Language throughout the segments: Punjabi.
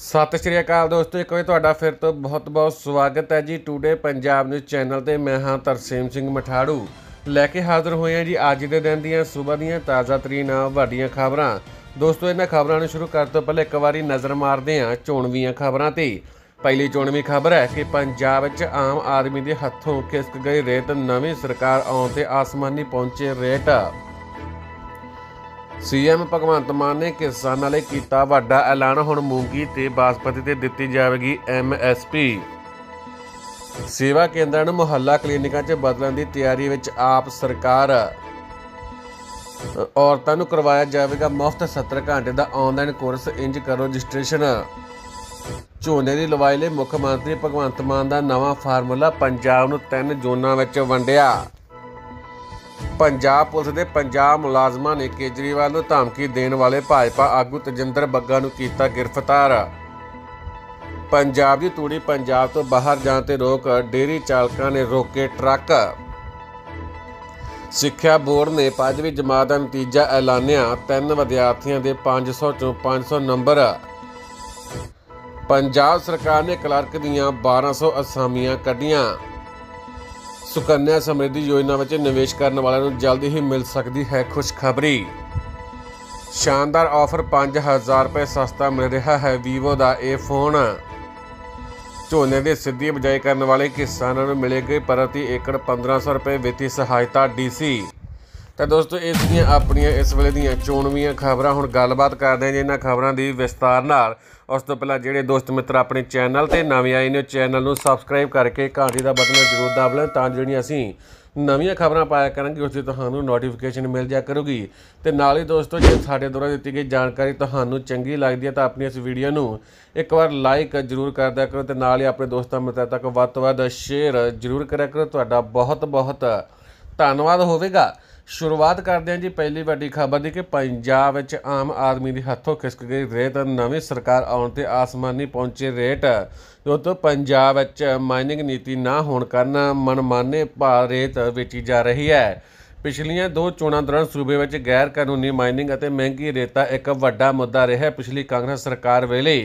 ਸਤਿ ਸ਼੍ਰੀ ਅਕਾਲ ਦੋਸਤੋ ਇੱਕ ਵਾਰ ਤੁਹਾਡਾ ਫਿਰ ਤੋਂ ਬਹੁਤ-ਬਹੁਤ ਸਵਾਗਤ ਹੈ ਜੀ ਟੂਡੇ ਪੰਜਾਬ ਨਿਊਜ਼ ਚੈਨਲ ਤੇ ਮੈਂ ਹਾਂ ਤਰਸੀਮ ਸਿੰਘ ਮਠਾੜੂ ਲੈ ਕੇ ਹਾਜ਼ਰ ਹੋਏ ਹਾਂ ਜੀ ਅੱਜ ਦੇ ਦਿਨ ਦੀਆਂ ਸਵੇਰ ਦੀਆਂ ਤਾਜ਼ਾ ਤਰੀਨ ਵੱਡੀਆਂ ਖਬਰਾਂ ਦੋਸਤੋ ਇਹਨਾਂ ਖਬਰਾਂ ਨੂੰ ਸ਼ੁਰੂ ਕਰਨ ਤੋਂ ਪਹਿਲੇ ਇੱਕ ਵਾਰੀ ਨਜ਼ਰ ਮਾਰਦੇ ਹਾਂ ਚੋਣਵੀਆਂ ਖਬਰਾਂ ਤੇ ਪਹਿਲੀ ਚੋਣਵੀ ਖਬਰ ਹੈ ਕਿ ਪੰਜਾਬ ਵਿੱਚ ਆਮ ਆਦਮੀ ਦੇ ਹੱਥੋਂ ਖਿਸਕ ਗਈ ਰੇਤ ਨਵੀਂ ਸਰਕਾਰ ਆਉਣ ਤੇ ਆਸਮਾਨੀ ਪਹੁੰਚੇ ਰੇਟ ਸੀਐਮ ਭਗਵੰਤ ਮਾਨ ਨੇ ਕਿਸਾਨਾਂ ਲਈ ਕੀਤਾ ਵੱਡਾ ਐਲਾਨ ਹੁਣ ਮੂੰਗੀ ਤੇ ਬਾਸਪਤੀ ਤੇ ਦਿੱਤੀ ਜਾਵੇਗੀ ਐਮਐਸਪੀ ਸੇਵਾ ਕੇਂਦਰਾਂ ਨੂੰ ਮੁਹੱਲਾ ਕਲੀਨਿਕਾਂ 'ਚ ਬਦਲਣ ਦੀ ਤਿਆਰੀ ਵਿੱਚ ਆਪ ਸਰਕਾਰ ਔਰਤਾਂ ਨੂੰ ਕਰਵਾਇਆ ਜਾਵੇਗਾ ਮੁਫਤ 70 ਘੰਟੇ ਦਾ ਆਨਲਾਈਨ ਕੋਰਸ ਇੰਜ ਕਰੋ ਰਜਿਸਟ੍ਰੇਸ਼ਨ ਝੋਨੇ ਦੀ ਲਵਾਈ ਲਈ ਮੁੱਖ ਮੰਤਰੀ ਭਗਵੰਤ ਮਾਨ ਦਾ ਨਵਾਂ ਫਾਰਮੂਲਾ ਪੰਜਾਬ ਨੂੰ ਤਿੰਨ ਜ਼ੋਨਾਂ ਵਿੱਚ ਵੰਡਿਆ ਪੰਜਾਬ ਪੁਲਿਸ ਦੇ ਪੰਜਾਬ ਮੁਲਾਜ਼ਮਾਂ ਨੇ ਕੇਜਰੀਵਾਲ ਨੂੰ ਧਮਕੀ ਦੇਣ ਵਾਲੇ ਭਾਜਪਾ ਆਗੂ ਤਜਿੰਦਰ ਬੱਗਾ ਨੂੰ ਕੀਤਾ ਗ੍ਰਿਫਤਾਰ ਪੰਜਾਬ ਦੀ ਤੂੜੀ ਪੰਜਾਬ ਤੋਂ ਬਾਹਰ ਜਾਣ ਤੇ ਰੋਕ ਡੇਰੀ ਚਾਲਕਾਂ ਨੇ ਰੋਕੇ ਟਰੱਕ ਸਿੱਖਿਆ ਬੋਰਡ ਨੇ ਪੰਜਵੀਂ ਜਮਾਤ ਦਾ ਨਤੀਜਾ ਐਲਾਨਿਆ ਤਿੰਨ ਵਿਦਿਆਰਥੀਆਂ ਦੇ 500 ਚੋਂ 500 ਨੰਬਰ ਪੰਜਾਬ ਸਰਕਾਰ ਨੇ ਕਲਰਕ ਦੀਆਂ 1200 ਅਸਾਮੀਆਂ ਕੱਢੀਆਂ ਸੁਕੰਨਿਆ ਸਮ੍ਰਿੱਧੀ ਯੋਜਨਾ ਵਿੱਚ ਨਿਵੇਸ਼ ਕਰਨ ਵਾਲਿਆਂ ਨੂੰ ਜਲਦੀ ਹੀ ਮਿਲ ਸਕਦੀ ਹੈ ਖੁਸ਼ਖਬਰੀ ਸ਼ਾਨਦਾਰ ਆਫਰ 5000 ਰੁਪਏ ਸਸਤਾ ਮਿਲ ਰਿਹਾ ਹੈ Vivo ਦਾ ਇਹ ਫੋਨ ਝੋਨੇ ਦੇ ਸਿੱਧੀ ਬਜਾਈ ਕਰਨ ਵਾਲੇ ਕਿਸਾਨਾਂ ਨੂੰ ਮਿਲੇਗੀ ਪ੍ਰਤੀ ਏਕੜ 1500 ਰੁਪਏ ਵਿੱਤੀ ਸਹਾਇਤਾ ਡੀਸੀ ਤਾਂ ਦੋਸਤੋ ਇਸ ਦੀਆਂ ਆਪਣੀਆਂ ਇਸ ਵੇਲੇ ਦੀਆਂ ਚੋਣਵੀਆਂ ਖਬਰਾਂ ਹੁਣ ਗੱਲਬਾਤ ਕਰਦੇ ਹਾਂ ਜੀ ਇਹਨਾਂ ਖਬਰਾਂ ਦੀ ਵਿਸਤਾਰ ਨਾਲ ਉਸ ਤੋਂ ਪਹਿਲਾਂ ਜਿਹੜੇ ਦੋਸਤ ਮਿੱਤਰ ਆਪਣੇ ਚੈਨਲ ਤੇ ਨਵੇਂ ਆਏ ਨੇ ਚੈਨਲ ਨੂੰ ਸਬਸਕ੍ਰਾਈਬ ਕਰਕੇ ਘੰਟੀ ਦਾ ਬਟਨ ਜ਼ਰੂਰ ਦਬਾ ਲੈਣ ਤਾਂ ਜਿਹੜੀਆਂ ਅਸੀਂ ਨਵੀਆਂ ਖਬਰਾਂ ਪਾਇਆ ਕਰਾਂਗੇ ਉਸ ਦੀ ਤੁਹਾਨੂੰ ਨੋਟੀਫਿਕੇਸ਼ਨ ਮਿਲ ਜਾ ਕਰੂਗੀ ਤੇ ਨਾਲ ਹੀ ਦੋਸਤੋ ਜੇ ਸਾਡੇ ਦੁਆਰਾ ਦਿੱਤੀ ਗਈ ਜਾਣਕਾਰੀ ਤੁਹਾਨੂੰ ਚੰਗੀ ਲੱਗਦੀ ਹੈ ਤਾਂ ਆਪਣੀ ਇਸ ਵੀਡੀਓ ਨੂੰ ਇੱਕ ਵਾਰ ਲਾਈਕ ਜ਼ਰੂਰ ਕਰ ਦਿਆ ਕਰੋ ਤੇ ਨਾਲ ਹੀ ਆਪਣੇ ਦੋਸਤਾਂ ਮਿੱਤਰਾਂ ਤੱਕ ਵੱਧ ਤੋਂ ਵੱਧ ਸ਼ੇਅਰ ਜ਼ਰੂਰ ਕਰਿਆ ਕਰੋ ਤੁਹਾਡਾ ਬਹੁਤ ਬਹੁਤ ਧੰਨਵਾਦ ਹੋਵੇਗਾ ਸ਼ੁਰੂਆਤ ਕਰਦੇ ਹਾਂ ਜੀ ਪਹਿਲੀ ਵੱਡੀ ਖਬਰ ਦੀ ਕਿ ਪੰਜਾਬ ਵਿੱਚ ਆਮ ਆਦਮੀ ਦੇ ਹੱਥੋਂ ਖਿਸਕ ਗਈ ਰੇਤ ਨਵੀਂ ਸਰਕਾਰ ਆਉਣ ਤੇ ਆਸਮਾਨੀ ਪਹੁੰਚੇ ਰੇਟ ਜੋ ਤੋਂ ਪੰਜਾਬ ਵਿੱਚ ਮਾਈਨਿੰਗ ਨੀਤੀ ਨਾ ਹੋਣ ਕਾਰਨ ਮਨਮਾਨੇ ਭਾਅ ਰੇਤ ਵੇਚੀ ਜਾ ਰਹੀ ਹੈ ਪਿਛਲੀਆਂ ਦੋ ਚੋਣਾਂ ਦੌਰਾਨ ਸੂਬੇ ਵਿੱਚ ਗੈਰ ਕਾਨੂੰਨੀ ਮਾਈਨਿੰਗ ਅਤੇ ਮਹਿੰਗੀ ਰੇਤਾ ਇੱਕ ਵੱਡਾ ਮੁੱਦਾ ਰਿਹਾ ਪਿਛਲੀ ਕਾਂਗਰਸ ਸਰਕਾਰ ਵੇਲੇ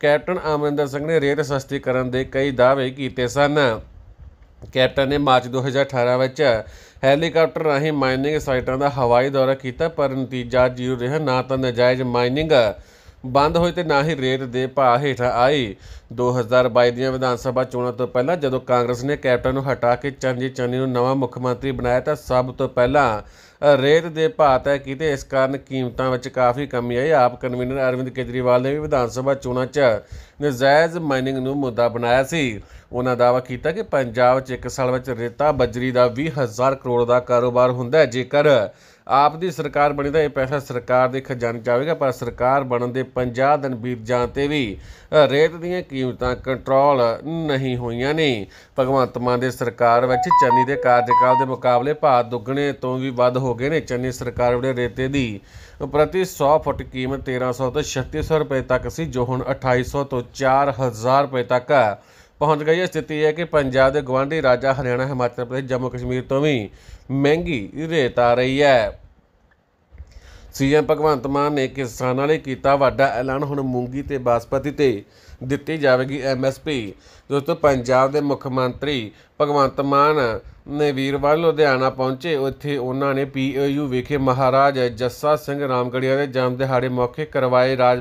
ਕੈਪਟਨ ਅਮਰਿੰਦਰ ਸਿੰਘ ਨੇ ਰੇਤ ਸਸਤੀ ਕਰਨ ਦੇ ਕਈ ਦਾਅਵੇ ਕੀਤੇ ਸਨ ਕੈਪਟਨ ਨੇ ਮਾਰਚ 2018 ਵਿੱਚ ਹੈਲੀਕਾਪਟਰ ਰਾਹੀਂ ਮਾਈਨਿੰਗ ਸਾਈਟਾਂ ਦਾ ਹਵਾਈ ਦੌਰਾ ਕੀਤਾ ਪਰ ਨਤੀਜਾ ਜ਼ੀਰੋ ਰਿਹਾ ਨਾ ਤਾਂ ਨਜਾਇਜ਼ ਮਾਈਨਿੰਗ ਬੰਦ ਹੋਏ ਤੇ ਨਾ ਹੀ ਰੇਤ ਦੇ ਭਾਅ ਹੇਠ ਆਏ 2022 ਦੀਆਂ ਵਿਧਾਨ ਸਭਾ ਚੋਣਾਂ ਤੋਂ ਪਹਿਲਾਂ ਜਦੋਂ ਕਾਂਗਰਸ ਨੇ ਕੈਪਟਨ ਨੂੰ ਹਟਾ ਕੇ ਚਰਨਜੀਤ ਚੰਨੀ ਨੂੰ ਨਵਾਂ ਮੁੱਖ ਮੰਤਰੀ ਬਣਾਇਆ ਤਾਂ ਸਭ ਤੋਂ ਪਹਿਲਾਂ ਰੇਤ ਦੇ ਭਾਅ ਤੈ ਕੀਤੇ ਇਸ ਕਾਰਨ ਕੀਮਤਾਂ ਵਿੱਚ ਕਾਫੀ ਕਮੀ ਆਈ ਆਪ ਕਨਵੀਨਰ ਅਰਵਿੰਦ ਕੇਜਰੀਵਾਲ ਨੇ ਵੀ ਵਿਧਾਨ ਸਭਾ ਚੋਣਾਂ 'ਚ ਨਜਾਇਜ਼ ਮਾਈਨਿੰਗ ਨੂੰ ਮੁੱਦਾ ਬਣਾਇਆ ਸੀ ਉਹਨਾਂ ਦਾਅਵਾ ਕੀਤਾ ਕਿ ਪੰਜਾਬ 'ਚ ਇੱਕ ਸਾਲ ਵਿੱਚ ਰੇਤਾ ਬਜਰੀ ਦਾ 20000 ਕਰੋੜ ਦਾ ਕਾਰੋਬਾਰ ਹੁੰਦਾ ਹੈ ਜੇਕਰ ਆਪ ਦੀ ਸਰਕਾਰ ਬਣੀ ਤਾਂ ਇਹ ਪੈਸਾ ਸਰਕਾਰ ਦੇ ਖਜ਼ਾਨੇ ਜਾਵੇਗਾ ਪਰ ਸਰਕਾਰ ਬਣਨ ਦੇ 50 ਦਿਨ ਬੀਤ ਜਾਣ ਤੇ ਵੀ ਰੇਤ ਦੀਆਂ ਕੀਮਤਾਂ ਕੰਟਰੋਲ ਨਹੀਂ ਹੋਈਆਂ ਨੇ ਭਗਵੰਤ ਮਾਨ ਦੇ ਸਰਕਾਰ ਵਿੱਚ ਚੰਨੀ ਦੇ ਕਾਰਜਕਾਲ ਦੇ ਮੁਕਾਬਲੇ ਭਾਅ ਦੁੱਗਣੇ ਤੋਂ ਵੀ ਵੱਧ ਹੋ ਗਏ ਨੇ ਚੰਨੀ ਸਰਕਾਰ ਵੇਲੇ ਰੇਤੇ ਦੀ ਪ੍ਰਤੀ 100 ਫੁੱਟ ਕੀਮਤ 1300 ਤੋਂ 3600 ਰੁਪਏ ਤੱਕ ਸੀ ਜੋ ਹੁਣ 2800 ਤੋਂ 4000 ਰੁਪਏ ਤੱਕ ਪਹੁੰਚ ਗਈ ਹੈ ਸਥਿਤੀ ਹੈ ਕਿ ਪੰਜਾਬ ਦੇ ਗਵਾਂਢੀ ਰਾਜਾ ਹਰਿਆਣਾ ਹਿਮਾਚਲ ਪ੍ਰਦੇਸ਼ ਜੰਮੂ ਕਸ਼ਮੀਰ ਤੋਂ ਵੀ ਮਹਿੰਗੀ ਰੇਤ ਆ ਰਹੀ ਹੈ ਸੀਐਮ ਭਗਵੰਤ ਮਾਨ ਨੇ ਕਿਸਾਨਾਂ ਲਈ ਕੀਤਾ ਵੱਡਾ ਐਲਾਨ ਹੁਣ ਮੂੰਗੀ ਤੇ ਬਾਸਪਤੀ ਤੇ ਦਿੱਤੀ ਜਾਵੇਗੀ ਐਮਐਸਪੀ ਦੋਸਤੋ ਪੰਜਾਬ ਦੇ ਮੁੱਖ ਮੰਤਰੀ ਭਗਵੰਤ ਮਾਨ ਨੇ ਵੀਰਵਾਰ ਲੁਧਿਆਣਾ ਪਹੁੰਚੇ ਉੱਥੇ ਉਹਨਾਂ ਨੇ ਪੀਏਯੂ ਵਿਖੇ ਮਹਾਰਾਜ ਜੱਸਾ ਸਿੰਘ ਰਾਮਗੜੀਆ ਦੇ ਜਨਮ ਦਿਹਾੜੇ ਮੌਕੇ ਕਰਵਾਏ ਰਾਜ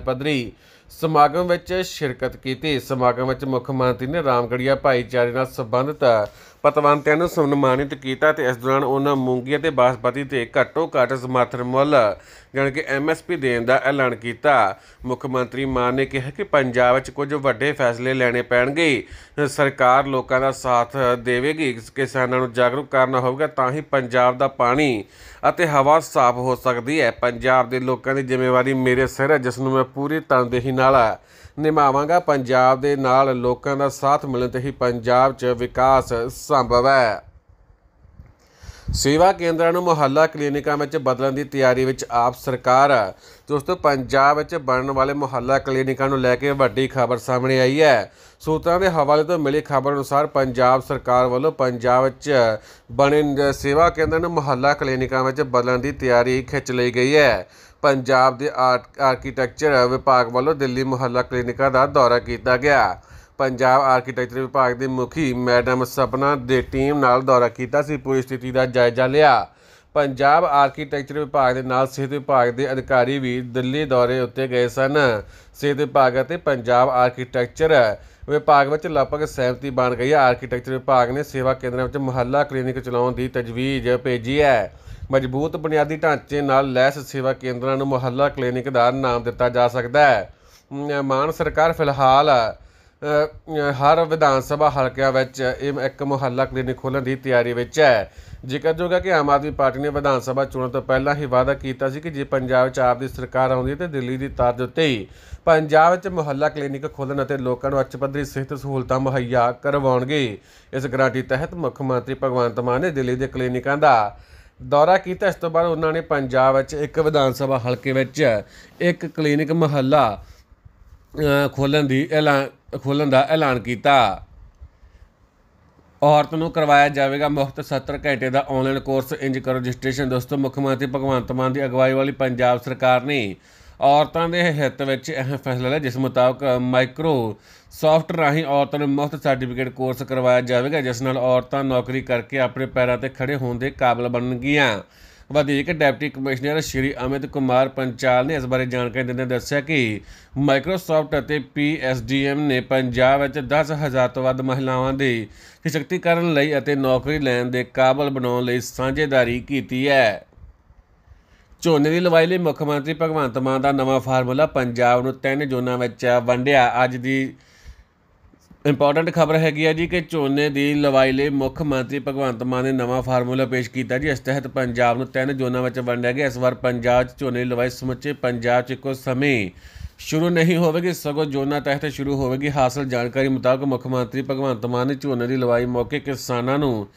ਸਮਾਗਮ ਵਿੱਚ ਸ਼ਿਰਕਤ ਕੀਤੀ ਸਮਾਗਮ ਵਿੱਚ ਮੁੱਖ ਮੰਤਰੀ ਨੇ ਰਾਮਗੜੀਆ ਭਾਈਚਾਰੇ ਨਾਲ ਸੰਬੰਧਿਤ ਪਤਵੰਤਿਆਂ ਨੂੰ ਸਨਮਾਨਿਤ ਕੀਤਾ ਤੇ ਇਸ ਦੌਰਾਨ ਉਹਨਾਂ ਮੂੰਗੀ ਅਤੇ ਬਾਸਪਤੀ ਤੇ ਘੱਟੋ ਘੱਟ ਸਮਰਥਨ ਮੁੱਲ ਜਾਨਕਿ ਕਿ ਐਮਐਸਪੀ ਦੇਣ ਦਾ ਐਲਾਨ ਕੀਤਾ ਮੁੱਖ ਮੰਤਰੀ ਮਾਨ ਨੇ ਕਿਹਾ ਕਿ ਪੰਜਾਬ ਵਿੱਚ ਕੁਝ ਵੱਡੇ ਫੈਸਲੇ ਲੈਣੇ ਪੈਣਗੇ ਸਰਕਾਰ ਲੋਕਾਂ ਦਾ ਸਾਥ ਦੇਵੇਗੀ ਕਿਸਾਨਾਂ ਨੂੰ ਜਾਗਰੂਕ ਕਰਨਾ ਹੋਵੇਗਾ ਤਾਂ ਹੀ ਪੰਜਾਬ ਦਾ ਪਾਣੀ ਅਤੇ ਹਵਾ ਸਾਫ਼ ਹੋ ਸਕਦੀ ਹੈ ਪੰਜਾਬ ਦੇ ਲੋਕਾਂ ਦੀ ਜ਼ਿੰਮੇਵਾਰੀ ਮੇਰੇ ਸਿਰ ਹੈ ਜਿਸ ਨੂੰ ਮੈਂ ਪੂਰੀ ਤਨਦੇਹੀ ਨਾਲ ਨਿਭਾਵਾਂਗਾ ਪੰਜਾਬ ਦੇ ਨਾਲ ਲੋਕਾਂ ਦਾ ਸਾਥ ਮਿਲਣ ਤੇ ਹੀ ਪੰਜਾਬ 'ਚ ਵਿਕਾਸ ਸੰਭਵ ਹੈ ਸੇਵਾ ਕੇਂਦਰਾਂ ਨੂੰ ਮੁਹੱਲਾ ਕਲੀਨਿਕਾਂ ਵਿੱਚ ਬਦਲਣ ਦੀ ਤਿਆਰੀ ਵਿੱਚ ਆਪ ਸਰਕਾਰ ਦੋਸਤੋ ਪੰਜਾਬ ਵਿੱਚ ਬਣਨ ਵਾਲੇ ਮੁਹੱਲਾ ਕਲੀਨਿਕਾਂ ਨੂੰ ਲੈ ਕੇ ਵੱਡੀ ਖਬਰ ਸਾਹਮਣੇ ਆਈ ਹੈ ਸੂਤਰਾਂ ਦੇ ਹਵਾਲੇ ਤੋਂ ਮਿਲੀ ਖਬਰ ਅਨੁਸਾਰ ਪੰਜਾਬ ਸਰਕਾਰ ਵੱਲੋਂ ਪੰਜਾਬ ਵਿੱਚ ਬਣੇ ਸੇਵਾ ਕੇਂਦਰਾਂ ਨੂੰ ਮੁਹੱਲਾ ਕਲੀਨਿਕਾਂ ਵਿੱਚ ਬਦਲਣ ਦੀ ਤਿਆਰੀ ਖਿੱਚ ਲਈ ਗਈ ਹੈ ਪੰਜਾਬ ਦੇ ਆਰਕੀਟੈਕਚਰ ਵਿਭਾਗ ਵੱਲੋਂ ਦਿੱਲੀ ਮੁਹੱਲਾ ਕਲੀਨਿਕਾਂ ਦਾ ਦੌਰਾ ਕੀਤਾ ਗਿਆ ਪੰਜਾਬ ਆਰਕੀਟੈਕਚਰ ਵਿਭਾਗ ਦੇ ਮੁਖੀ ਮੈਡਮ ਸਪਨਾ ਦੇ ਟੀਮ ਨਾਲ ਦੌਰਾ ਕੀਤਾ ਸੀ ਪੂਰੀ ਸਥਿਤੀ ਦਾ ਜਾਇਜ਼ਾ ਲਿਆ ਪੰਜਾਬ ਆਰਕੀਟੈਕਚਰ ਵਿਭਾਗ ਦੇ ਨਾਲ ਸਿਹਤ ਵਿਭਾਗ ਦੇ ਅਧਿਕਾਰੀ ਵੀ ਦਿੱਲੀ ਦੌਰੇ ਉੱਤੇ ਗਏ ਸਨ ਸਿਹਤ ਵਿਭਾਗ ਅਤੇ ਪੰਜਾਬ ਆਰਕੀਟੈਕਚਰ ਵਿਭਾਗ ਵਿੱਚ ਲਗਭਗ ਸਹਿਮਤੀ ਬਣ ਗਈ ਹੈ ਆਰਕੀਟੈਕਚਰ ਵਿਭਾਗ ਨੇ ਸੇਵਾ ਕੇਂਦਰਾਂ ਵਿੱਚ ਮੁਹੱਲਾ ਕਲੀਨਿਕ ਚਲਾਉਣ ਦੀ ਤਜਵੀਜ਼ ਭੇਜੀ ਹੈ ਮਜ਼ਬੂਤ ਬੁਨਿਆਦੀ ਢਾਂਚੇ ਨਾਲ ਲੈਸ ਸੇਵਾ ਕੇਂਦਰਾਂ ਨੂੰ ਮੁਹੱਲਾ ਕਲੀਨਿਕ ਦਾ ਨਾਮ ਦਿੱਤਾ ਜਾ ਸਕਦਾ ਹੈ ਮਾਨ ਸਰਕਾਰ ਫਿਲਹਾਲ ਹਰ ਵਿਧਾਨ ਸਭਾ ਹਲਕਿਆਂ ਵਿੱਚ ਇਹ ਇੱਕ ਮੁਹੱਲਾ ਕਲੀਨਿਕ ਖੋਲਣ ਦੀ ਤਿਆਰੀ ਵਿੱਚ ਹੈ ਜਿਕਰ ਜੋਗਾ ਕਿ ਆਮ ਆਦਮੀ ਪਾਰਟੀ ਨੇ ਵਿਧਾਨ ਸਭਾ ਚੋਣਾਂ ਤੋਂ ਪਹਿਲਾਂ ਹੀ ਵਾਅਦਾ ਕੀਤਾ ਸੀ ਕਿ ਜੇ ਪੰਜਾਬ 'ਚ ਆਪ ਦੀ ਸਰਕਾਰ ਆਉਂਦੀ ਹੈ ਤੇ ਦਿੱਲੀ ਦੀ ਤਰਜ਼ ਉੱਤੇ ਹੀ ਪੰਜਾਬ 'ਚ ਮੁਹੱਲਾ ਕਲੀਨਿਕ ਖੋਲਣ ਅਤੇ ਲੋਕਾਂ ਨੂੰ ਉੱਚ ਪੱਧਰੀ ਸਿਹਤ ਸਹੂਲਤਾਂ ਮੁਹੱਈਆ ਕਰਵਾਉਣਗੇ ਇਸ ਗਰੰਟੀ ਤਹਿਤ ਮੁੱਖ ਮੰਤਰੀ ਭਗਵੰਤ ਮਾਨ ਨੇ ਦਿੱਲੀ ਦੇ ਕਲੀਨਿਕਾਂ ਦਾ ਦੌਰਾ ਕੀਤਾ ਇਸ ਤੋਂ ਬਾਅਦ ਉਹਨਾਂ ਨੇ ਪੰਜਾਬ ਵਿੱਚ ਇੱਕ ਵਿਧਾਨ ਸਭਾ ਹਲਕੇ ਵਿੱਚ ਇੱਕ ਕਲੀਨਿਕ ਮੁਹੱਲਾ ਖੋਲਣ ਦੀ ਐਲਾਨ ਖੋਲਣ ਦਾ ਐਲਾਨ ਕੀਤਾ ਔਰਤ ਨੂੰ ਕਰਵਾਇਆ ਜਾਵੇਗਾ ਮੁਫਤ 70 ਘੰਟੇ ਦਾ ਆਨਲਾਈਨ ਕੋਰਸ ਇੰਜ ਕਰੋ ਰਜਿਸਟ੍ਰੇਸ਼ਨ ਦੋਸਤੋ ਮੁੱਖ ਮੰਤਰੀ ਭਗਵੰਤ ਮਾਨ ਦੀ ਅਗਵਾਈ ਵਾਲੀ ਪੰਜਾਬ ਸਰਕਾਰ ਨੇ ਔਰਤਾਂ ਦੇ ਹਿੱਤ ਵਿੱਚ ਇਹ ਫੈਸਲਾ ਲਿਆ ਜਿਸ ਮੁਤਾਬਕ ਮਾਈਕਰੋ ਸੌਫਟ ਰਾਹੀਂ ਔਰਤਾਂ ਨੂੰ ਮੁਫਤ ਸਰਟੀਫਿਕੇਟ ਕੋਰਸ ਕਰਵਾਇਆ ਜਾਵੇਗਾ ਜਿਸ ਨਾਲ ਔਰਤਾਂ ਨੌਕਰੀ ਕਰਕੇ ਆਪਣੇ ਪੈਰਾਂ ਤੇ ਖੜੇ ਹੋਣ ਦੇ ਕਾਬਿਲ ਬਣਨਗੀਆਂ ਵਧੀਕ ਡਿਪਟੀ ਕਮਿਸ਼ਨਰ ਸ਼੍ਰੀ ਅਮਿਤ ਕੁਮਾਰ ਪੰਚਾਲ ਨੇ ਇਸ ਬਾਰੇ ਜਾਣਕਾਰੀ ਦਿੰਦੇ ਦੱਸਿਆ ਕਿ ਮਾਈਕਰੋਸਾਫਟ ਅਤੇ ਪੀਐਸਡੀਐਮ ਨੇ ਪੰਜਾਬ ਵਿੱਚ 10000 ਤੋਂ ਵੱਧ ਮਹਿਲਾਵਾਂ ਦੇ ਸਸ਼ਕਤੀਕਰਨ ਲਈ ਅਤੇ ਨੌਕਰੀ ਲੈਣ ਦੇ ਕਾਬਲ ਬਣਾਉਣ ਲਈ ਸਾਂਝੇਦਾਰੀ ਕੀਤੀ ਹੈ ਝੋਨੇ ਦੀ ਲਵਾਈ ਲਈ ਮੁੱਖ ਮੰਤਰੀ ਭਗਵੰਤ ਮਾਨ ਦਾ ਨਵਾਂ ਫਾਰਮੂਲਾ ਪੰਜਾਬ ਨੂੰ ਤਿੰਨ ਜ਼ੋਨਾਂ ਵਿੱਚ ਵੰਡਿਆ ਅੱਜ ਦੀ ਇੰਪੋਰਟੈਂਟ ਖਬਰ ਹੈਗੀ ਆ ਜੀ ਕਿ ਝੋਨੇ ਦੀ ਲਵਾਈ ਲਈ ਮੁੱਖ ਮੰਤਰੀ ਭਗਵੰਤ ਮਾਨ ਨੇ ਨਵਾਂ ਫਾਰਮੂਲਾ ਪੇਸ਼ ਕੀਤਾ ਜੀ ਇਸ ਤਹਿਤ ਪੰਜਾਬ ਨੂੰ ਤਿੰਨ ਜ਼ੋਨਾਂ ਵਿੱਚ ਵੰਡਿਆ ਗਿਆ ਇਸ ਵਾਰ ਪੰਜਾਬ 'ਚ ਝੋਨੇ ਦੀ ਲਵਾਈ ਸਮੁੱਚੇ ਪੰਜਾਬ 'ਚ ਇੱਕੋ ਸਮੇਂ ਸ਼ੁਰੂ ਨਹੀਂ ਹੋਵੇਗੀ ਸਗੋਂ ਜ਼ੋਨਾਂ ਤਹਿਤ ਸ਼ੁਰੂ ਹੋਵੇਗੀ ਹਾਸਲ ਜਾਣਕਾਰੀ ਮੁਤਾਬਕ ਮੁੱਖ ਮੰਤਰੀ ਭਗਵੰਤ ਮਾਨ ਨੇ ਝੋਨੇ ਦੀ ਲਵਾਈ ਮੌਕੇ ਕਿਸਾਨਾਂ ਨੂੰ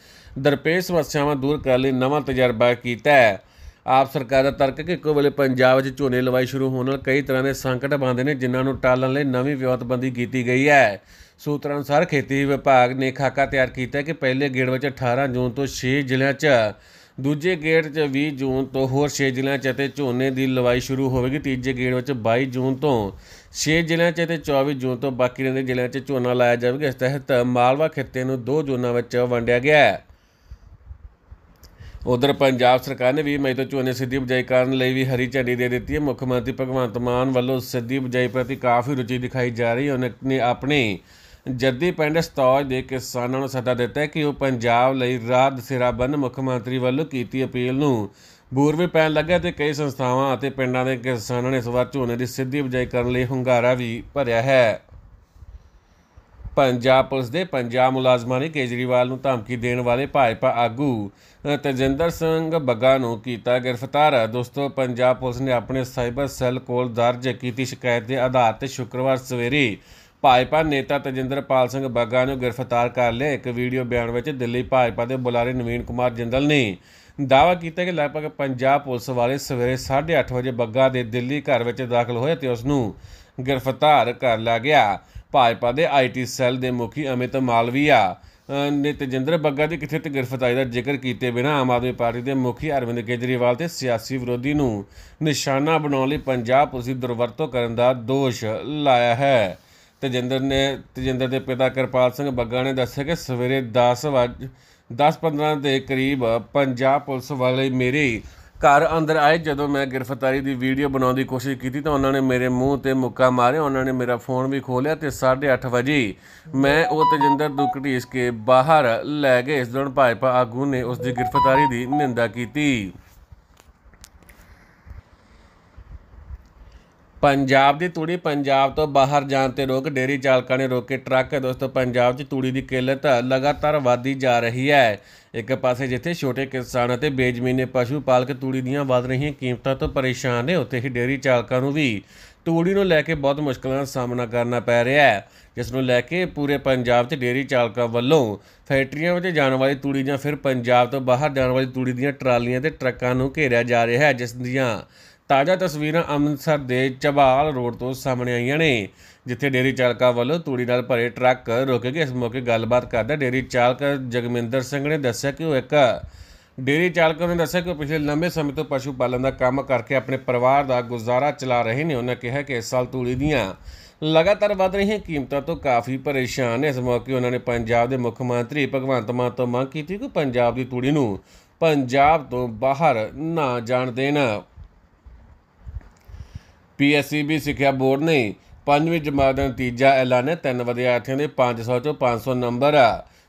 ਦਰਪੇਸ਼ ਸਮੱਸਿਆਵਾਂ ਦੂਰ ਕਰਨ ਲਈ ਨਵਾਂ ਤਜਰਬਾ ਕੀਤਾ ਹੈ ਆਪ ਸਰਕਾਰ ਦਾ ਤਰਕ ਕਿ ਇੱਕੋ ਵੇਲੇ ਪੰਜਾਬ 'ਚ ਝੋਨੇ ਲਵਾਈ ਸ਼ੁਰੂ ਹੋਣ ਨਾਲ ਕਈ ਤਰ੍ਹਾਂ ਦੇ ਸੰਕਟ ਬੰਦੇ ਨੇ ਜਿਨ੍ਹਾਂ ਨੂੰ ਟਾਲਣ ਲਈ ਨਵੀਂ ਵਿਵਸਥਾਬੰਦੀ ਕੀਤੀ ਗਈ ਹੈ ਸੂਤਰਾਂ ਅਨੁਸਾਰ ਖੇਤੀ ਵਿਭਾਗ ਨੇ ਖਾਕਾ ਤਿਆਰ ਕੀਤਾ ਕਿ ਪਹਿਲੇ ਗੇੜ ਵਿੱਚ 18 ਜੂਨ ਤੋਂ 6 ਜ਼ਿਲ੍ਹਿਆਂ 'ਚ ਦੂਜੇ ਗੇੜ 'ਚ 20 ਜੂਨ ਤੋਂ ਹੋਰ 6 ਜ਼ਿਲ੍ਹਿਆਂ 'ਚ ਅਤੇ ਝੋਨੇ ਦੀ ਲਵਾਈ ਸ਼ੁਰੂ ਹੋਵੇਗੀ ਤੀਜੇ ਗੇੜ ਵਿੱਚ 22 ਜੂਨ ਤੋਂ 6 ਜ਼ਿਲ੍ਹਿਆਂ 'ਚ ਅਤੇ 24 ਜੂਨ ਤੋਂ ਬਾਕੀ ਰਹਿੰਦੇ ਜ਼ਿਲ੍ਹਿਆਂ 'ਚ ਝੋਨਾ ਲਾਇਆ ਜਾਵੇਗਾ ਇਸ ਤਹਿਤ ਮਾਲਵਾ ਖੇਤੇ ਨੂੰ ਦੋ ਜ਼ੋਨਾਂ ਵਿੱਚ ਵੰਡਿਆ ਗਿਆ ਹੈ ਉਧਰ ਪੰਜਾਬ ਸਰਕਾਰ ਨੇ 20 ਮਈ ਤੋਂ ਝੋਨੇ ਸਿੱਧੀ ਬਜਾਈ ਕਰਨ ਲਈ ਵੀ ਹਰੀ ਝੰਡੀ ਦੇ ਦਿੱਤੀ ਹੈ ਮੁੱਖ ਮੰਤਰੀ ਭਗਵੰਤ ਮਾਨ ਵੱਲੋਂ ਸਿੱਧੀ ਬਜਾਈ ਪ੍ਰਤੀ ਕਾਫੀ ਰੁਚੀ ਦਿਖਾਈ ਜਾ ਰਹੀ ਹੈ ਨੇ ਆਪਣੇ ਜੱਦੀ ਪਿੰਡ ਸਤੌਜ ਦੇ ਕਿਸਾਨਾਂ ਨੂੰ ਸੱਦਾ ਦਿੱਤਾ ਕਿ ਉਹ ਪੰਜਾਬ ਲਈ ਰਾਤ ਬੰਨ ਮੁੱਖ ਮੰਤਰੀ ਵੱਲੋਂ ਕੀਤੀ ਅਪੀਲ ਨੂੰ ਬੂਰਵੇ ਪੈਣ ਲੱਗਾ ਤੇ ਕਈ ਸੰਸਥਾਵਾਂ ਅਤੇ ਪਿੰਡਾਂ ਦੇ ਕਿਸਾਨਾਂ ਨੇ ਇਸ ਵਾਰ ਝੋਨੇ ਦੀ ਸਿੱਧੀ ਬਜਾਈ ਕਰਨ ਲਈ ਹੰਗਾਰਾ ਵੀ ਭਰਿਆ ਹੈ ਪੰਜਾਬ ਪੁਲਿਸ ਦੇ ਪੰਜਾਬ ਮੁਲਾਜ਼ਮਾਂ ਨੇ ਕੇਜਰੀਵਾਲ ਨੂੰ ਧਮਕੀ ਦੇਣ ਵਾਲੇ ਭਾਜਪਾ ਆਗੂ ਤਜਿੰਦਰ ਸਿੰਘ ਬੱਗਾ ਨੂੰ ਕੀਤਾ ਗ੍ਰਿਫਤਾਰ ਦੋਸਤੋ ਪੰਜਾਬ ਪੁਲਿਸ ਨੇ ਆਪਣੇ ਸਾਈਬਰ ਸੈੱਲ ਕੋਲ ਦਰਜ ਕੀਤੀ ਸ਼ਿਕਾਇਤ ਦੇ ਆਧਾਰ ਤੇ ਸ਼ੁੱਕਰਵਾਰ ਸਵੇਰੇ ਭਾਜਪਾ ਨੇਤਾ ਤਜਿੰਦਰਪਾਲ ਸਿੰਘ ਬੱਗਾ ਨੂੰ ਗ੍ਰਿਫਤਾਰ ਕਰ ਲਿਆ ਇੱਕ ਵੀਡੀਓ ਬਿਆਨ ਵਿੱਚ ਦਿੱਲੀ ਭਾਜਪਾ ਦੇ ਬੁਲਾਰੇ ਨਵੀਨ ਕੁਮਾਰ ਜਿੰਦਲ ਨੇ ਦਾਵਾ ਕੀਤਾ ਕਿ ਲਗਭਗ ਪੰਜਾਬ ਪੁਲਿਸ ਵਾਲੇ ਸਵੇਰੇ 8:30 ਵਜੇ ਬੱਗਾ ਦੇ ਦਿੱਲੀ ਘਰ ਵਿੱਚ ਦਾਖਲ ਹੋਏ ਤੇ ਉਸ ਨੂੰ ਗ੍ਰਿਫਤਾਰ ਕਰ ਲਿਆ ਗਿਆ ਭਾਜਪਾ ਦੇ ਆਈਟੀ ਸੈੱਲ ਦੇ ਮੁਖੀ ਅਮਿਤ ਮਾਲਵੀਆ ਨੇ ਤੇਜਿੰਦਰ ਬੱਗਾ ਦੀ ਕਿਥੇ ਤੇ ਗ੍ਰਿਫਤਾਰੀ ਦਾ ਜ਼ਿਕਰ ਕੀਤੇ ਬਿਨਾ ਆਮ ਆਦਮੀ ਪਾਰਟੀ ਦੇ ਮੁਖੀ ਅਰਵਿੰਦ ਕੇਜਰੀਵਾਲ ਤੇ ਸਿਆਸੀ ਵਿਰੋਧੀ ਨੂੰ ਨਿਸ਼ਾਨਾ ਬਣਾਉਣ ਲਈ ਪੰਜਾਬ ਪੁਲਿਸ ਦੀ ਦੁਰਵਰਤੋਂ ਕਰਨ ਦਾ ਦੋਸ਼ ਲਾਇਆ ਹੈ ਤੇਜਿੰਦਰ ਨੇ ਤੇਜਿੰਦਰ ਦੇ ਪਿਤਾ ਕਿਰਪਾਲ ਸਿੰਘ ਬੱਗਾ ਨੇ ਦੱਸਿਆ ਕਿ ਸਵੇਰੇ 10 ਵਜੇ 10:15 ਦੇ ਕਰੀਬ ਪੰਜਾਬ ਪੁਲਿਸ ਵਾਲੇ ਮੇਰੇ ਘਰ ਅੰਦਰ ਆਏ ਜਦੋਂ ਮੈਂ ਗ੍ਰਿਫਤਾਰੀ ਦੀ ਵੀਡੀਓ ਬਣਾਉਣ ਦੀ ਕੋਸ਼ਿਸ਼ ਕੀਤੀ ਤਾਂ ਉਹਨਾਂ ਨੇ ਮੇਰੇ ਮੂੰਹ ਤੇ ਮੁੱਕਾ ਮਾਰਿਆ ਉਹਨਾਂ ਨੇ ਮੇਰਾ ਫੋਨ ਵੀ ਖੋਲਿਆ ਤੇ 8:30 ਵਜੇ ਮੈਂ ਉਹ ਤਜਿੰਦਰ ਦੁਕੜੀ ਇਸ ਕੇ ਬਾਹਰ ਲੈ ਗਏ ਇਸ ਦੌਰਾਨ ਭਾਜਪਾ ਆਗੂ ਨੇ ਉਸ ਦੀ ਗ੍ਰਿਫਤਾਰੀ ਦੀ ਨਿੰਦਾ ਕੀਤੀ ਪੰਜਾਬ ਦੀ ਤੂੜੀ ਪੰਜਾਬ ਤੋਂ ਬਾਹਰ ਜਾਣ ਤੇ ਰੋਕ ਡੇਰੀ ਚਾਲਕਾਂ ਨੇ ਰੋਕੇ ਟਰੱਕ ਦੋਸਤੋ ਪੰਜਾਬ 'ਚ ਤੂੜੀ ਦੀ ਕਿੱਲਤ ਲਗਾਤਾਰ ਵਧਦੀ ਜਾ ਰਹੀ ਹੈ ਇੱਕ ਪਾਸੇ ਜਿੱਥੇ ਛੋਟੇ ਕਿਸਾਨ ਅਤੇ ਬੇਜ਼ਮੀਨੇ ਪਸ਼ੂ ਪਾਲਕ ਤੂੜੀ ਦੀਆਂ ਵਧ ਰਹੀਆਂ ਕੀਮਤਾਂ ਤੋਂ ਪਰੇਸ਼ਾਨ ਨੇ ਉੱਥੇ ਹੀ ਡੇਰੀ ਚਾਲਕਾਂ ਨੂੰ ਵੀ ਤੂੜੀ ਨੂੰ ਲੈ ਕੇ ਬਹੁਤ ਮੁਸ਼ਕਲਾਂ ਦਾ ਸਾਹਮਣਾ ਕਰਨਾ ਪੈ ਰਿਹਾ ਹੈ ਜਿਸ ਨੂੰ ਲੈ ਕੇ ਪੂਰੇ ਪੰਜਾਬ 'ਚ ਡੇਰੀ ਚਾਲਕਾਂ ਵੱਲੋਂ ਫੈਕਟਰੀਆਂ ਵਿੱਚ ਜਾਣ ਵਾਲੀ ਤੂੜੀ ਜਾਂ ਫਿਰ ਪੰਜਾਬ ਤੋਂ ਬਾਹਰ ਜਾਣ ਵਾਲੀ ਤੂੜੀ ਦੀਆਂ ਟਰਾਲੀਆਂ ਤੇ ਟਰੱਕਾਂ ਨੂੰ ਘੇਰਿਆ ਜਾ ਰਿਹਾ ਹੈ ਜਿਸ ਦੀਆਂ ਤਾਜ਼ਾ ਤਸਵੀਰਾਂ ਅੰਮ੍ਰਿਤਸਰ ਦੇ ਚਬਾਲ ਰੋਡ ਤੋਂ ਸਾਹਮਣੇ ਆਈਆਂ ਨੇ ਜਿੱਥੇ ਡੇਰੀ ਚਾਲਕਾਂ ਵੱਲੋਂ ਤੂੜੀ ਨਾਲ ਭਰੇ ਟਰੱਕ ਰੋਕੇ ਕੇ ਇਸ ਮੌਕੇ ਗੱਲਬਾਤ ਕਰਦਾ ਡੇਰੀ ਚਾਲਕ ਜਗਮਿੰਦਰ ਸਿੰਘ ਨੇ ਦੱਸਿਆ ਕਿ ਉਹ ਇੱਕ ਡੇਰੀ ਚਾਲਕ ਨੇ ਦੱਸਿਆ ਕਿ ਉਹ ਪਿਛਲੇ ਲੰਬੇ ਸਮੇਂ ਤੋਂ ਪਸ਼ੂ ਪਾਲਣ ਦਾ ਕੰਮ ਕਰਕੇ ਆਪਣੇ ਪਰਿਵਾਰ ਦਾ ਗੁਜ਼ਾਰਾ ਚਲਾ ਰਹੇ ਨੇ ਉਹਨਾਂ ਕਿਹਾ ਕਿ ਇਸ ਸਾਲ ਤੂੜੀ ਦੀਆਂ ਲਗਾਤਾਰ ਵਧ ਰਹੀਆਂ ਕੀਮਤਾਂ ਤੋਂ ਕਾਫੀ ਪਰੇਸ਼ਾਨ ਨੇ ਇਸ ਮੌਕੇ ਉਹਨਾਂ ਨੇ ਪੰਜਾਬ ਦੇ ਮੁੱਖ ਮੰਤਰੀ ਭਗਵੰਤ ਮਾਨ ਤੋਂ ਮੰਗ ਕੀਤੀ ਕਿ ਪੰਜਾਬ ਦੀ ਤੂੜੀ ਨੂੰ ਪੰਜਾਬ ਤੋਂ ਬਾਹਰ ਨਾ ਜਾਣ ਦੇਣਾ ਪੀਐਸਸੀਬੀ ਸਿੱਖਿਆ ਬੋਰਡ ਨੇ ਪੰਜਵੀਂ ਜਮਾਤ ਦਾ ਨਤੀਜਾ ਐਲਾਨਿਆ ਤਿੰਨ ਵਿਦਿਆਰਥੀਆਂ ਦੇ 500 ਚੋਂ 500 ਨੰਬਰ ਆ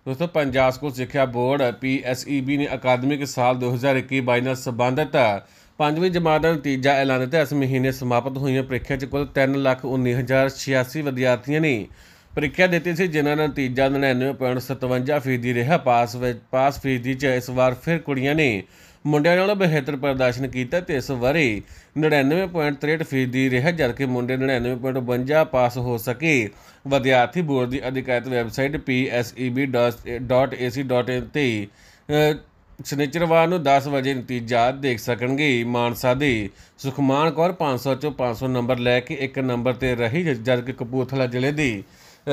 ਦੋਸਤੋ ਪੰਜਾਬ ਸਕੂਲ ਸਿੱਖਿਆ ਬੋਰਡ ਪੀਐਸਈਬੀ ਨੇ ਅਕਾਦਮਿਕ ਸਾਲ 2021-22 ਨਾਲ ਸੰਬੰਧਿਤ ਪੰਜਵੀਂ ਜਮਾਤ ਦਾ ਨਤੀਜਾ ਐਲਾਨ ਤੇ ਇਸ ਮਹੀਨੇ ਸਮਾਪਤ ਹੋਈਆਂ ਪ੍ਰੀਖਿਆ 'ਚ ਕੁੱਲ 319086 ਵਿਦਿਆਰਥੀਆਂ ਨੇ ਪ੍ਰੀਖਿਆ ਦਿੱਤੀ ਸੀ ਜਿਨ੍ਹਾਂ ਦਾ ਨਤੀਜਾ 99.57% ਰਿਹਾ ਪਾਸ ਵਿੱਚ ਪਾਸ ਫੀਸਦੀ 'ਚ ਇਸ ਵਾਰ ਫਿਰ ਕੁੜੀਆਂ ਨੇ ਮੁੰਡਿਆਂ ਨਾਲ ਬਿਹਤਰ ਪ੍ਰਦਰਸ਼ਨ ਕੀਤਾ ਤੇ ਇਸ ਵਾਰੇ 99.63% ਰਿਹਾ ਜਦਕਿ ਮੁੰਡੇ 99.52 ਪਾਸ ਹੋ ਸਕੇ ਵਿਦਿਆਰਥੀ ਬੋਰਡ ਦੀ ਅਧਿਕਾਰਤ ਵੈਬਸਾਈਟ pseb.ac.in ਤੇ ਸਨੇਚਰਵਾਰ ਨੂੰ 10 ਵਜੇ ਨਤੀਜਾ ਦੇਖ ਸਕਣਗੇ ਮਾਨਸਾ ਦੇ ਸੁਖਮਾਨ ਕੌਰ 500 ਚੋਂ 500 ਨੰਬਰ ਲੈ ਕੇ ਇੱਕ ਨੰਬਰ ਤੇ ਰਹੀ ਜਦਕਿ ਕਪੂਰਥਲਾ ਜ਼ਿਲ੍ਹੇ ਦੀ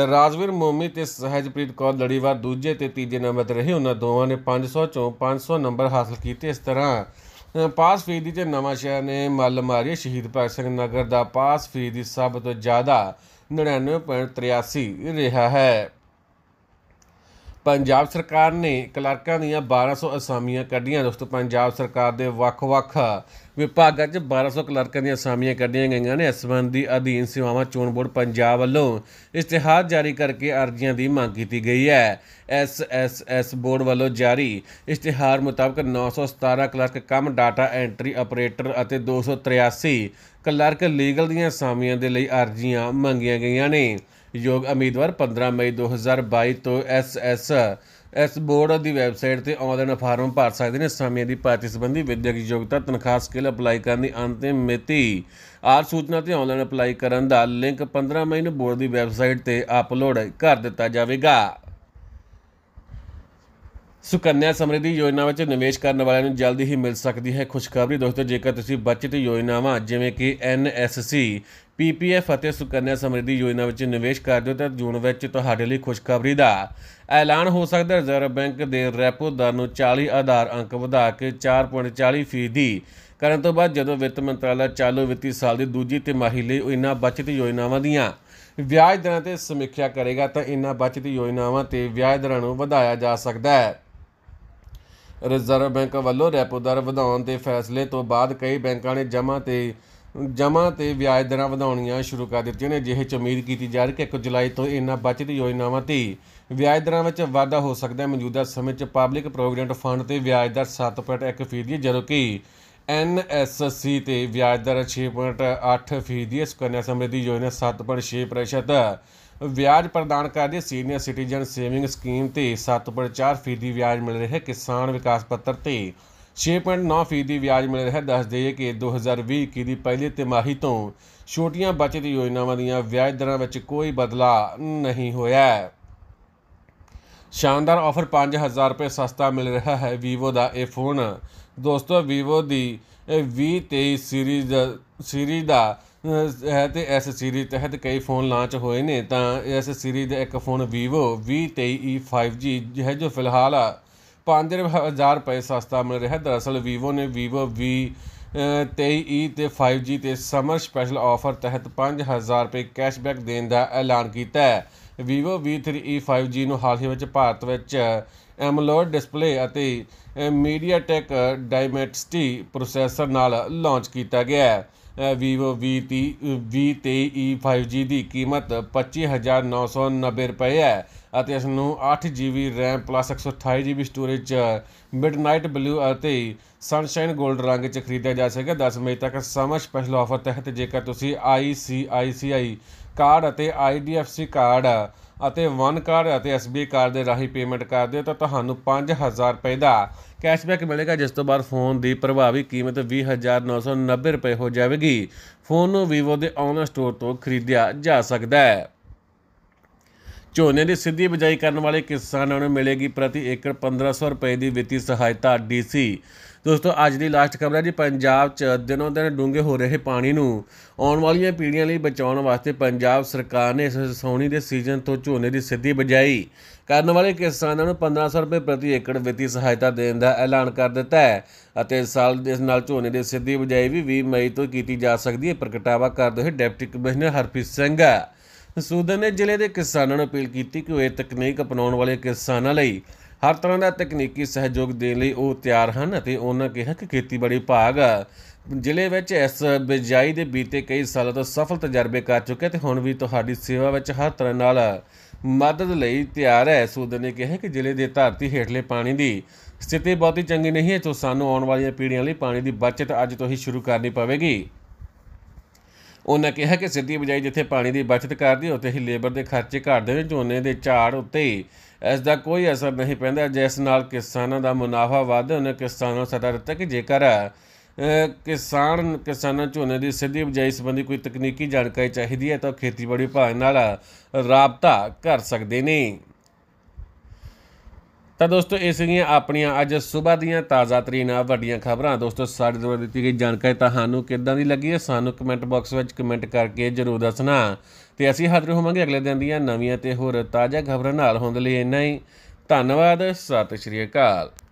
ਰਾਜਵੀਰ ਮੋਮੀ ਤੇ ਸਹਿਜਪ੍ਰੀਤ ਕੌਰ ਲੜੀਵਾਰ ਦੂਜੇ ਤੇ ਤੀਜੇ ਨੰਬਰ ਤੇ ਰਹੇ ਉਹਨਾਂ ਦੋਵਾਂ ਨੇ 500 ਚੋਂ 500 ਨੰਬਰ ਹਾਸਲ ਕੀਤੇ ਇਸ ਤਰ੍ਹਾਂ ਪਾਸ ਦੀ ਤੇ ਨਵਾਂ ਸ਼ਹਿਰ ਨੇ ਮੱਲ ਮਾਰੀ ਸ਼ਹੀਦ ਭਗਤ ਸਿੰਘ ਨਗਰ ਦਾ ਪਾਸ ਦੀ ਸਭ ਤੋਂ ਜ਼ਿਆਦਾ 99.83 ਰਿਹਾ ਹੈ ਪੰਜਾਬ ਸਰਕਾਰ ਨੇ ਕਲਰਕਾਂ ਦੀਆਂ 1200 ਅਸਾਮੀਆਂ ਕੱਢੀਆਂ ਦੋਸਤੋ ਪੰਜਾਬ ਸਰਕਾਰ ਦੇ ਵੱਖ-ਵੱਖ ਵਿਭਾਗਾਂ 'ਚ 1200 ਕਲਰਕਾਂ ਦੀਆਂ ਅਸਾਮੀਆਂ ਕੱਢੀਆਂ ਗਈਆਂ ਨੇ ਇਸ ਅਧੀਨ ਸੇਵਾਵਾਂ ਚੋਣ ਬੋਰਡ ਪੰਜਾਬ ਵੱਲੋਂ ਇਸ਼ਤਿਹਾਰ ਜਾਰੀ ਕਰਕੇ ਅਰਜ਼ੀਆਂ ਦੀ ਮੰਗ ਕੀਤੀ ਗਈ ਹੈ ਐਸਐਸਐਸ ਬੋਰਡ ਵੱਲੋਂ ਜਾਰੀ ਇਸ਼ਤਿਹਾਰ ਮੁਤਾਬਕ 917 clerk cum data entry operator ਅਤੇ 283 ਕਲਰਕ ਲੀਗਲ ਦੀਆਂ ਅਸਾਮੀਆਂ ਦੇ ਲਈ ਅਰਜ਼ੀਆਂ ਮੰਗੀਆਂ ਗਈਆਂ ਨੇ ਯੋਗ ਉਮੀਦਵਾਰ 15 ਮਈ 2022 ਤੋਂ ਐਸਐਸ ਇਸ ਬੋਰਡ ਦੀ ਵੈਬਸਾਈਟ ਤੇ ਆਨਲਾਈਨ ਫਾਰਮ ਭਰ ਸਕਦੇ ਨੇ ਸਮੇਂ ਦੀ ਭਰਤੀ ਸੰਬੰਧੀ ਵਿਦਿਅਕ ਯੋਗਤਾ ਤਨਖਾਹ ਸਕਿੱਲ ਅਪਲਾਈ ਕਰਨ ਦੀ ਅੰਤਿਮ ਮਿਤੀ ਆਰ ਸੂਚਨਾ ਤੇ ਆਨਲਾਈਨ ਅਪਲਾਈ ਕਰਨ ਦਾ ਲਿੰਕ 15 ਮਈ ਨੂੰ ਬੋਰਡ ਦੀ ਵੈਬਸਾਈਟ ਤੇ ਅਪਲੋਡ ਕਰ ਦਿੱਤਾ ਜਾਵੇਗਾ ਸੁਕੰਨਿਆ ਸਮਰਿੱਧੀ ਯੋਜਨਾ ਵਿੱਚ ਨਿਵੇਸ਼ ਕਰਨ ਵਾਲਿਆਂ ਨੂੰ ਜਲਦੀ ਹੀ ਮਿਲ ਸਕਦੀ ਹੈ ਖੁਸ਼ਖਬਰੀ ਦੋਸਤੋ ਜੇਕਰ ਤੁਸੀਂ ਬਚਤ ਯੋਜਨਾਵਾਂ ਜਿਵੇਂ ਕਿ ਐਨਐਸਸੀ ਪੀਪੀਐਫ ਅਤੇ ਸੁਕੰਨਿਆ ਸਮਰਿੱਧੀ ਯੋਜਨਾ ਵਿੱਚ ਨਿਵੇਸ਼ ਕਰਦੇ ਹੋ ਤਾਂ ਜੂਨ ਵਿੱਚ ਤੁਹਾਡੇ ਲਈ ਖੁਸ਼ਖਬਰੀ ਦਾ ਐਲਾਨ ਹੋ ਸਕਦਾ ਹੈ ਰਿਜ਼ਰਵ ਬੈਂਕ ਦੇ ਰੈਪੋ ਦਰ ਨੂੰ 40 ਆਧਾਰ ਅੰਕ ਵਧਾ ਕੇ 4.40% ਕਰਨ ਤੋਂ ਬਾਅਦ ਜਦੋਂ ਵਿੱਤ ਮੰਤਰਾਲਾ ਚਾਲੂ ਵਿੱਤੀ ਸਾਲ ਦੀ ਦੂਜੀ ਤਿਮਾਹੀ ਲਈ ਇਹਨਾਂ ਬਚਤ ਯੋਜਨਾਵਾਂ ਦੀਆਂ ਵਿਆਜ ਦਰਾਂ ਤੇ ਸਮੀਖਿਆ ਕਰੇਗਾ ਤਾਂ ਇਹਨਾਂ ਬਚਤ ਯੋਜਨਾਵਾਂ ਤੇ ਵਿਆਜ ਦਰਾਂ ਨੂੰ ਵਧਾਇਆ ਜਾ ਸਕਦਾ ਹੈ ਰਿਜ਼ਰਵ ਬੈਂਕ ਵੱਲੋਂ ਰੈਪੋ ਦਰ ਵਧਾਉਣ ਦੇ ਫੈਸਲੇ ਤੋਂ ਬਾਅਦ ਕਈ ਬੈਂਕਾਂ ਨੇ ਜਮ੍ਹਾਂ ਤੇ ਜਮ੍ਹਾਂ ਤੇ ਵਿਆਜ ਦਰਾਂ ਵਧਾਉਣੀਆਂ ਸ਼ੁਰੂ ਕਰ ਦਿੱਤੀਆਂ ਨੇ ਜਿਹੇ ਚ ਉਮੀਦ ਕੀਤੀ ਜਾ ਰਹੀ ਕਿ 1 ਜੁਲਾਈ ਤੋਂ ਇਹਨਾਂ ਬਚਤ ਯੋਜਨਾਵਾਂ ਤੇ ਵਿਆਜ ਦਰਾਂ ਵਿੱਚ ਵਾਧਾ ਹੋ ਸਕਦਾ ਹੈ ਮੌਜੂਦਾ ਸਮੇਂ 'ਚ ਪਬਲਿਕ ਪ੍ਰੋਵੀਡੈਂਟ ਫੰਡ ਤੇ ਵਿਆਜ ਦਰ 7.1% ਹੈ ਜਦੋਂ ਕਿ ਸੀ ਤੇ ਵਿਆਜ ਦਰ 6.8% ਹੈ ਸੁਕੰਨਿਆ ਸਮ੍ਰਿੱਧੀ ਯੋਜਨਾ 7.6% ਵਿਆਜ ਪ੍ਰਦਾਨ ਕਰਦੇ ਸੀਨੀਅਰ ਸਿਟੀਜ਼ਨ ਸੇਵਿੰਗ ਸਕੀਮ ਤੇ 7.4 ਫੀਸਦੀ ਵਿਆਜ ਮਿਲ ਰਿਹਾ ਹੈ ਕਿਸਾਨ ਵਿਕਾਸ ਪੱਤਰ ਤੇ 6.9 ਫੀਸਦੀ ਵਿਆਜ ਮਿਲ ਰਿਹਾ ਹੈ ਦੱਸ ਦਈਏ ਕਿ 2020 ਦੀ ਪਹਿਲੀ ਤਿਮਾਹੀ ਤੋਂ ਛੋਟੀਆਂ ਬਚਤ ਯੋਜਨਾਵਾਂ ਦੀਆਂ ਵਿਆਜ ਦਰਾਂ ਵਿੱਚ ਕੋਈ ਬਦਲਾ ਨਹੀਂ ਹੋਇਆ ਹੈ ਸ਼ਾਨਦਾਰ ਆਫਰ 5000 ਰੁਪਏ ਸਸਤਾ ਮਿਲ ਰਿਹਾ ਹੈ Vivo ਦਾ ਇਹ ਫੋਨ ਦੋਸਤੋ Vivo ਦੀ V23 ਸੀਰੀਜ਼ ਸੀਰੀਜ਼ ਦਾ ਤੇ ਇਸ ਸੀਰੀਜ਼ ਤਹਿਤ ਕਈ ਫੋਨ ਲਾਂਚ ਹੋਏ ਨੇ ਤਾਂ ਇਸ ਸੀਰੀਜ਼ ਦਾ ਇੱਕ ਫੋਨ Vivo V23e 5G ਹੈ ਜੋ ਫਿਲਹਾਲ 5000 ਰੁਪਏ ਸਸਤਾ ਮਿਲ ਰਿਹਾ ਹੈ ਦਰਅਸਲ Vivo ਨੇ Vivo V 23e ਤੇ 5G ਤੇ ਸਮਰ ਸਪੈਸ਼ਲ ਆਫਰ ਤਹਿਤ 5000 ਰੁਪਏ ਕੈਸ਼ਬੈਕ ਦੇਣ ਦਾ ਐਲਾਨ ਕੀਤਾ ਹੈ Vivo V3e 5G e ਨੂੰ ਹਾਲ ਹੀ ਵਿੱਚ ਭਾਰਤ ਵਿੱਚ AMOLED ਡਿਸਪਲੇ ਅਤੇ MediaTek Dimensity ਪ੍ਰੋਸੈਸਰ ਨਾਲ ਲਾਂਚ ਕੀਤਾ ਗਿਆ ਹੈ vivo V30 V23e 5G ਦੀ ਕੀਮਤ 25990 ਰੁਪਏ ਹੈ ਅਤੇ ਇਸ ਨੂੰ 8gb RAM plus 128gb storage midnight blue ਅਤੇ ਸਨਸ਼ਾਈਨ 골ਡ ਰੰਗ 'ਚ ਖਰੀਦਿਆ ਜਾ ਸਕੇਗਾ 10 ਮਈ ਤੱਕ ਸਮਾਂ ਸਪੈਸ਼ਲ ਆਫਰ ਤਹਿਤ ਜੇਕਰ ਤੁਸੀਂ ICICI ਕਾਰਡ ਅਤੇ IDFC ਕਾਰਡ ਅਤੇ ਵਨ ਕਾਰਡ ਅਤੇ ਐਸਬੀ ਕਾਰਡ ਦੇ ਰਾਹੀਂ ਪੇਮੈਂਟ ਕਰਦੇ ਹੋ ਤਾਂ ਤੁਹਾਨੂੰ 5000 ਰੁਪਏ ਦਾ ਕੈਸ਼ਬੈਕ ਮਿਲੇਗਾ ਜਿਸ ਤੋਂ ਬਾਅਦ ਫੋਨ ਦੀ ਪ੍ਰਭਾਵੀ ਕੀਮਤ 20990 ਰੁਪਏ ਹੋ ਜਾਵੇਗੀ ਫੋਨ ਨੂੰ Vivo ਦੇ ਆਨਲਾਈਨ ਸਟੋਰ ਤੋਂ ਖਰੀਦਿਆ ਜਾ ਸਕਦਾ ਹੈ ਝੋਨੇ ਦੀ ਸਿੱਧੀ ਬਿਜਾਈ ਕਰਨ ਵਾਲੇ ਕਿਸਾਨਾਂ ਨੂੰ ਮਿਲੇਗੀ ਪ੍ਰਤੀ ਏਕੜ 1500 ਰੁਪਏ ਦੀ ਵਿੱਤੀ ਸਹਾਇਤਾ ਡੀਸੀ ਦੋਸਤੋ ਅੱਜ ਦੀ ਲਾਸਟ ਖਬਰ ਹੈ ਜੀ ਪੰਜਾਬ 'ਚ ਦਿਨੋਂ ਦਿਨ ਡੂੰਘੇ ਹੋ ਰਹੇ ਪਾਣੀ ਨੂੰ ਆਉਣ ਵਾਲੀਆਂ ਪੀੜ੍ਹੀਆਂ ਲਈ ਬਚਾਉਣ ਵਾਸਤੇ ਪੰਜਾਬ ਸਰਕਾਰ ਨੇ ਇਸ ਸੌਣੀ ਦੇ ਸੀਜ਼ਨ ਤੋਂ ਝੋਨੇ ਦੀ ਸਿੱਧੀ ਬਿਜਾਈ ਕਰਨ ਵਾਲੇ ਕਿਸਾਨਾਂ ਨੂੰ 1500 ਰੁਪਏ ਪ੍ਰਤੀ ਏਕੜ ਵਿੱਤੀ ਸਹਾਇਤਾ ਦੇਣ ਦਾ ਐਲਾਨ ਕਰ ਦਿੱਤਾ ਹੈ ਅਤੇ ਇਸ ਸਾਲ ਦੇ ਨਾਲ ਝੋਨੇ ਦੀ ਸਿੱਧੀ ਬਿਜਾਈ ਵੀ 20 ਮਈ ਤੋਂ ਕੀਤੀ ਜਾ ਸਕਦੀ ਹੈ ਪ੍ਰਗਟਾਵਾ ਕਰਦੇ ਹੋਏ ਡਿਪਟੀ ਕਮਿਸ਼ਨਰ ਹਰਪ੍ਰੀਤ ਸਿੰਘ ਸੂਦਨ ਨੇ ਜ਼ਿਲ੍ਹੇ ਦੇ ਕਿਸਾਨਾਂ ਨੂੰ ਅਪੀਲ ਕੀਤੀ ਕਿ ਉਹ ਇਹ ਤਕਨੀਕ ਅਪਣਾਉਣ ਵਾਲੇ ਕਿਸਾਨਾਂ ਲਈ ਹਰ ਤਰ੍ਹਾਂ ਦਾ ਤਕਨੀਕੀ ਸਹਿਯੋਗ ਦੇਣ ਲਈ ਉਹ ਤਿਆਰ ਹਨ ਅਤੇ ਉਹਨਾਂ ਕਿਹਾ ਕਿ ਖੇਤੀਬਾੜੀ ਭਾਗ ਜ਼ਿਲ੍ਹੇ ਵਿੱਚ ਇਸ ਬਿਜਾਈ ਦੇ ਬੀਤੇ ਕਈ ਸਾਲਾਂ ਤੋਂ ਸਫਲ ਤਜਰਬੇ ਕਰ ਚੁੱਕੇ ਤੇ ਹੁਣ ਵੀ ਤੁਹਾਡੀ ਸੇਵਾ ਵਿੱਚ ਹਰ ਤਰ੍ਹਾਂ ਨਾਲ ਮਦਦ ਲਈ ਤਿਆਰ ਹੈ ਸੂਦਨ ਨੇ ਕਿਹਾ ਕਿ ਜ਼ਿਲ੍ਹੇ ਦੇ ਧਰਤੀ ਹੇਠਲੇ ਪਾਣੀ ਦੀ ਸਥਿਤੀ ਬਹੁਤੀ ਚੰਗੀ ਨਹੀਂ ਹੈ ਤੋਂ ਸਾਨੂੰ ਆਉਣ ਵਾਲੀਆਂ ਪੀੜ੍ਹੀਆਂ ਲਈ ਪਾਣੀ ਦੀ ਬਚਤ ਅੱਜ ਤੋਂ ਹੀ ਸ਼ੁਰੂ ਕਰਨੀ ਪਵੇਗੀ ਉਹਨਾਂ ਕਿਹਾ ਕਿ ਸਿੱਧੀ ਬਜਾਈ ਜਿੱਥੇ ਪਾਣੀ ਦੀ ਬਚਤ ਕਰਦੀ ਉੱਥੇ ਹੀ ਲੇਬਰ ਦੇ ਖਰਚੇ ਘਟਦੇ ਨੇ ਝੋਨੇ ਦੇ ਝਾੜ ਉੱਤੇ ਇਸ ਦਾ ਕੋਈ ਅਸਰ ਨਹੀਂ ਪੈਂਦਾ ਜਿਸ ਨਾਲ ਕਿਸਾਨਾਂ ਦਾ ਮੁਨਾਫਾ ਵਧਦਾ ਉਹਨਾਂ ਕਿਸਾਨਾਂ ਨੂੰ ਸਦਾ ਦਿੱਤਾ ਕਿ ਜੇਕਰ ਕਿਸਾਨ ਕਿਸਾਨਾਂ ਝੋਨੇ ਦੀ ਸਿੱਧੀ ਬਜਾਈ ਸੰਬੰਧੀ ਕੋਈ ਤਕਨੀਕੀ ਜਾਣਕਾਰੀ ਚਾਹੀਦੀ ਹੈ ਤਾਂ ਖੇਤੀਬਾੜੀ ਵਿਭਾਗ ਨਾਲ ਰਾਬਤਾ ਕਰ ਸਕਦੇ ਨੇ ਤਾਂ ਦੋਸਤੋ ਇਹ ਸੀਗੀਆਂ ਆਪਣੀਆਂ ਅੱਜ ਸਵੇਰ ਦੀਆਂ ਤਾਜ਼ਾ ਤਰੀਨ ਵੱਡੀਆਂ ਖਬਰਾਂ ਦੋਸਤੋ ਸਾਡੇ ਦੁਆਰਾ ਦਿੱਤੀ ਗਈ ਜਾਣਕਾਰੀ ਤੁਹਾਨੂੰ ਕਿੱਦਾਂ ਦੀ ਲੱਗੀ ਹੈ ਸਾਨੂੰ ਕਮੈਂਟ ਬਾਕਸ ਵਿੱਚ ਕਮੈਂਟ ਕਰਕੇ ਜਰੂਰ ਦੱਸਣਾ ਤੇ ਅਸੀਂ ਹਾਜ਼ਰ ਹੋਵਾਂਗੇ ਅਗਲੇ ਦਿਨ ਦੀਆਂ ਨਵੀਆਂ ਤੇ ਹੋਰ ਤਾਜ਼ਾ ਖਬਰਾਂ ਨਾਲ ਹੁੰਦ ਲਈ ਇੰਨਾ ਹੀ ਧੰਨਵਾਦ ਸਤਿ ਸ਼੍ਰੀ ਅਕਾਲ